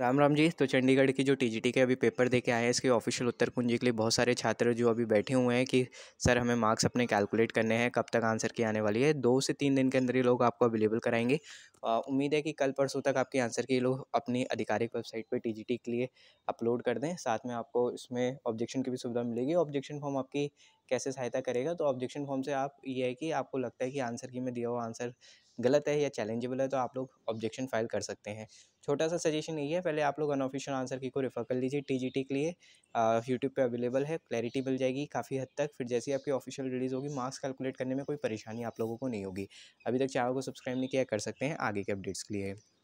राम राम जी तो चंडीगढ़ की जो टीजीटी के अभी पेपर देके आए हैं इसके ऑफिशियल उत्तर कुंजी के लिए बहुत सारे छात्र जो अभी बैठे हुए हैं कि सर हमें मार्क्स अपने कैलकुलेट करने हैं कब तक आंसर की आने वाली है दो से तीन दिन के अंदर ही लोग आपको अवेलेबल कराएंगे उम्मीद है कि कल परसों तक आपके आंसर के लोग अपनी आधिकारिक वेबसाइट पर टी के लिए अपलोड कर दें साथ में आपको इसमें ऑब्जेक्शन की भी सुविधा मिलेगी ऑब्जेक्शन फॉर्म आपकी कैसे सहायता करेगा तो ऑब्जेक्शन फॉर्म से आप ये है कि आपको लगता है कि आंसर की में दिया हुआ आंसर गलत है या चैलेंजेबल है तो आप लोग ऑब्जेक्शन फाइल कर सकते हैं छोटा सा सजेशन यही है पहले आप लोग अनऑफिशियल आंसर की को रेफ़र कर लीजिए टीजीटी के लिए यूट्यूब पे अवेलेबल है क्लैरिटी मिल जाएगी काफ़ी हद तक फिर जैसे आपकी ऑफिशियल रिलीज़ होगी मार्क्स कैलकुलेट करने में कोई परेशानी आप लोगों को नहीं होगी अभी तक चैनल को सब्सक्राइब नहीं किया कर सकते हैं आगे के अपडेट्स के लिए